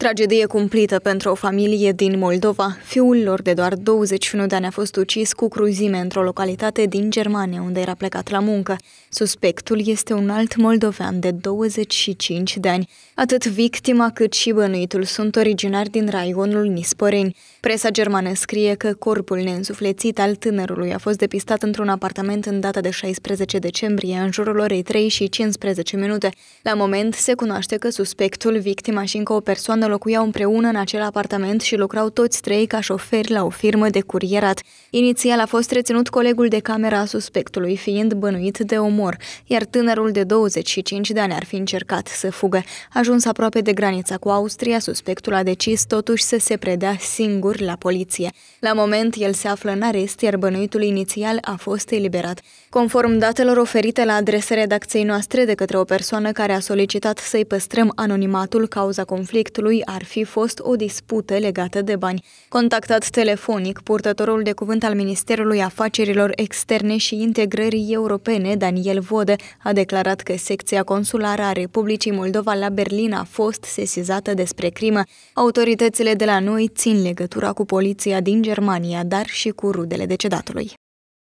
Tragedie cumplită pentru o familie din Moldova. Fiul lor de doar 21 de ani a fost ucis cu cruzime într-o localitate din Germania, unde era plecat la muncă. Suspectul este un alt moldovean de 25 de ani. Atât victima cât și bănuitul sunt originari din raionul Nisporeni. Presa germană scrie că corpul neînsuflețit al tânărului a fost depistat într-un apartament în data de 16 decembrie, în jurul orei 3 și 15 minute. La moment se cunoaște că suspectul, victima și încă o persoană locuiau împreună în acel apartament și lucrau toți trei ca șoferi la o firmă de curierat. Inițial a fost reținut colegul de camera a suspectului, fiind bănuit de omor, iar tânărul de 25 de ani ar fi încercat să fugă. Ajuns aproape de granița cu Austria, suspectul a decis totuși să se predea singur la poliție. La moment, el se află în arest, iar bănuitul inițial a fost eliberat. Conform datelor oferite la adresa redacției noastre de către o persoană care a solicitat să-i păstrăm anonimatul cauza conflictului, ar fi fost o dispută legată de bani. Contactat telefonic, purtătorul de cuvânt al Ministerului Afacerilor Externe și Integrării Europene, Daniel Vodă, a declarat că secția consulară a Republicii Moldova la Berlin a fost sesizată despre crimă. Autoritățile de la noi țin legătura cu poliția din Germania, dar și cu rudele decedatului.